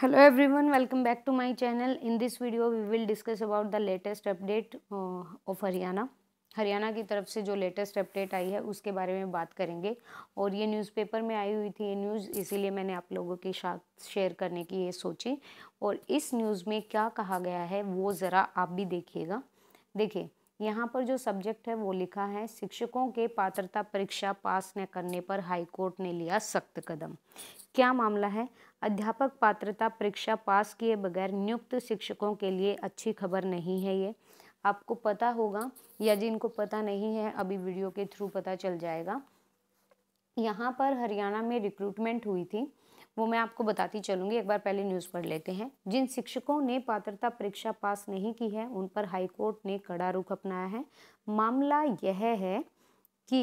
hello everyone welcome back to my channel in this video we will discuss about the latest update uh, of haryana Haryana की तरफ से जो latest update आई है उसके बारे में बात करेंगे और ये न्यूज़पेपर में आई हुई थी ये न्यूज़ इसीलिए मैंने आप लोगों के साथ शेयर करने की ये सोची और इस न्यूज़ में क्या कहा गया है वो ज़रा आप भी देखिएगा देखिए यहाँ पर जो सब्जेक्ट है वो लिखा है शिक्षकों के पात्रता परीक्षा पास न करने पर हाईकोर्ट ने लिया सख्त कदम क्या मामला है अध्यापक पात्रता परीक्षा पास किए बगैर नियुक्त शिक्षकों के लिए अच्छी खबर नहीं है ये आपको पता होगा या जिनको पता नहीं है अभी वीडियो के थ्रू पता चल जाएगा यहाँ पर हरियाणा में रिक्रूटमेंट हुई थी वो मैं आपको बताती चलूंगी एक बार पहले न्यूज़ पढ़ लेते हैं जिन शिक्षकों ने पात्रता परीक्षा पास नहीं की है उन पर हाईकोर्ट ने कड़ा रुख अपनाया है मामला यह है कि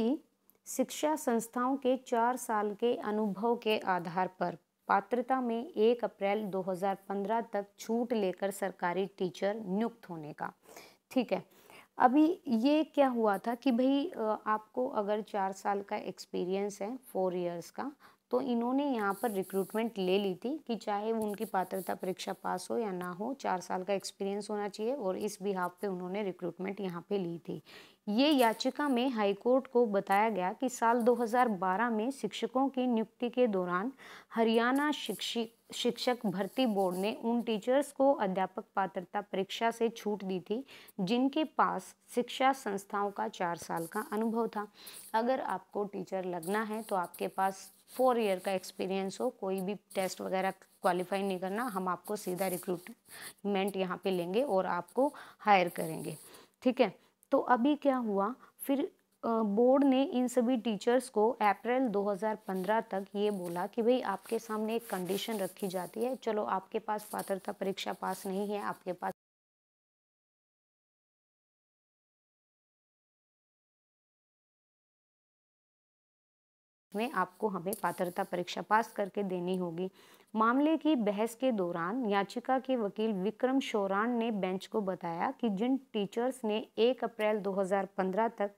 शिक्षा संस्थाओं के चार साल के अनुभव के आधार पर पात्रता में एक अप्रैल 2015 तक छूट लेकर सरकारी टीचर नियुक्त होने का ठीक है अभी ये क्या हुआ था कि भाई आपको अगर चार साल का एक्सपीरियंस है फोर इयर्स का तो इन्होंने यहाँ पर रिक्रूटमेंट ले ली थी कि चाहे वो उनकी पात्रता परीक्षा पास हो या ना हो चार साल का एक्सपीरियंस होना चाहिए और इस बिहाफ पे उन्होंने रिक्रूटमेंट यहाँ पे ली थी ये याचिका में हाईकोर्ट को बताया गया कि साल 2012 में शिक्षकों की नियुक्ति के दौरान हरियाणा शिक्षक भर्ती बोर्ड ने उन टीचर्स को अध्यापक पात्रता परीक्षा से छूट दी थी जिनके पास शिक्षा संस्थाओं का चार साल का अनुभव था अगर आपको टीचर लगना है तो आपके पास फोर ईयर का एक्सपीरियंस हो कोई भी टेस्ट वगैरह क्वालिफाई नहीं करना हम आपको सीधा रिक्रूटमेंट यहाँ पे लेंगे और आपको हायर करेंगे ठीक है तो अभी क्या हुआ फिर बोर्ड ने इन सभी टीचर्स को अप्रैल 2015 तक ये बोला कि भाई आपके सामने एक कंडीशन रखी जाती है चलो आपके पास पात्रता परीक्षा पास नहीं है आपके पास में आपको हमें पात्रता परीक्षा पास करके देनी होगी मामले की बहस के दौरान याचिका के वकील विक्रम शोरान ने बेंच को बताया कि जिन टीचर्स ने 1 अप्रैल 2015 तक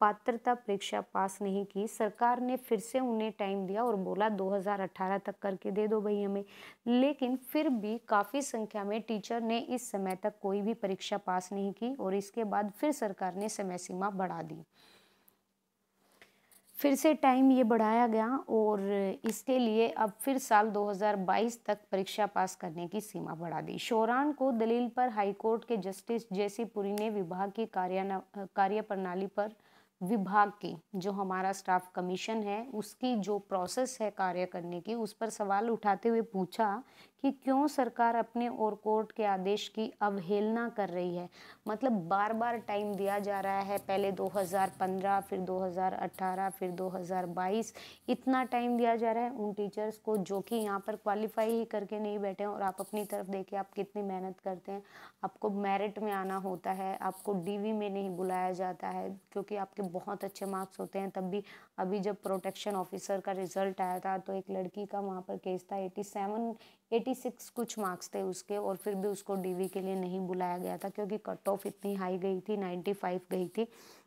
पात्रता परीक्षा पास नहीं की सरकार ने फिर से उन्हें टाइम दिया और बोला 2018 तक करके दे दो भाई हमें लेकिन फिर भी काफ़ी संख्या में टीचर ने इस समय तक कोई भी परीक्षा पास नहीं की और इसके बाद फिर सरकार ने समय सीमा बढ़ा दी फिर से टाइम ये बढ़ाया गया और इसके लिए अब फिर साल 2022 तक परीक्षा पास करने की सीमा बढ़ा दी शोरान को दलील पर हाईकोर्ट के जस्टिस जेसी पुरी ने विभाग की कार्य प्रणाली पर विभाग की जो हमारा स्टाफ कमीशन है उसकी जो प्रोसेस है कार्य करने की उस पर सवाल उठाते हुए पूछा कि क्यों सरकार अपने और कोर्ट के आदेश की अवहेलना कर रही है मतलब बार बार टाइम दिया जा रहा है पहले 2015 फिर 2018 फिर 2022 इतना टाइम दिया जा रहा है उन टीचर्स को जो कि यहाँ पर क्वालिफाई ही करके नहीं बैठे हैं और आप अपनी तरफ देखिए आप कितनी मेहनत करते हैं आपको मेरिट में आना होता है आपको डीवी में नहीं बुलाया जाता है क्योंकि आपके बहुत अच्छे मार्क्स होते हैं तब भी अभी जब प्रोटेक्शन ऑफिसर का रिजल्ट आया था तो एक लड़की का वहाँ पर केस था एटी सेवन एटी सिक्स कुछ मार्क्स थे उसके और फिर भी उसको डीवी के लिए नहीं बुलाया गया था क्योंकि कट ऑफ इतनी हाई गई थी नाइन्टी फाइव गई थी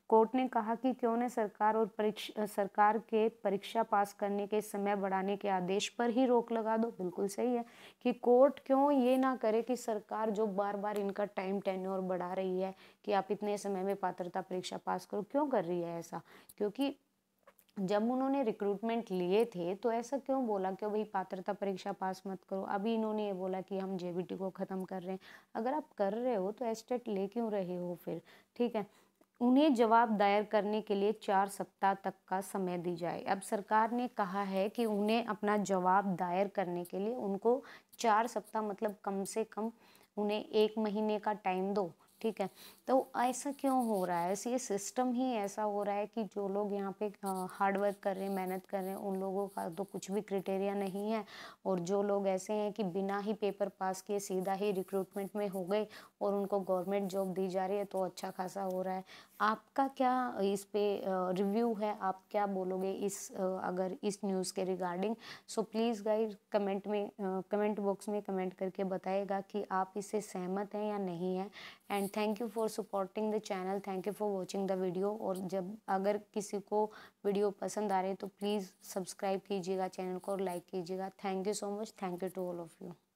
कोर्ट ने कहा कि क्यों ने सरकार और परीक्षा सरकार के परीक्षा पास करने के समय बढ़ाने के आदेश पर ही रोक लगा दो बिल्कुल सही है कि कोर्ट क्यों ये ना करे कि सरकार जो बार बार इनका टाइम टेन्योर बढ़ा रही है कि आप इतने समय में पात्रता परीक्षा पास करो क्यों कर रही है ऐसा क्योंकि जब उन्होंने रिक्रूटमेंट लिए थे तो ऐसा क्यों बोला क्यों भाई पात्रता परीक्षा पास मत करो अभी इन्होंने ये बोला कि हम जेबीटी को ख़त्म कर रहे हैं अगर आप कर रहे हो तो एस्टेट e ले क्यों रहे हो फिर ठीक है उन्हें जवाब दायर करने के लिए चार सप्ताह तक का समय दी जाए अब सरकार ने कहा है कि उन्हें अपना जवाब दायर करने के लिए उनको चार सप्ताह मतलब कम से कम उन्हें एक महीने का टाइम दो ठीक है तो ऐसा क्यों हो रहा है ये सिस्टम ही ऐसा हो रहा है कि जो लोग यहाँ पे हार्ड वर्क कर रहे हैं मेहनत कर रहे हैं उन लोगों का तो कुछ भी क्रिटेरिया नहीं है और जो लोग ऐसे हैं कि बिना ही पेपर पास किए सीधा ही रिक्रूटमेंट में हो गए और उनको गवर्नमेंट जॉब दी जा रही है तो अच्छा खासा हो रहा है आपका क्या इस पर रिव्यू है आप क्या बोलोगे इस अगर इस न्यूज़ के regarding so please guide comment में कमेंट बॉक्स में कमेंट करके बताएगा कि आप इससे सहमत हैं या नहीं है and and thank you for supporting the channel thank you for watching the video और जब अगर किसी को वीडियो पसंद आ है तो प्लीज़ सब्सक्राइब कीजिएगा चैनल को और लाइक कीजिएगा thank you so much thank you to all of you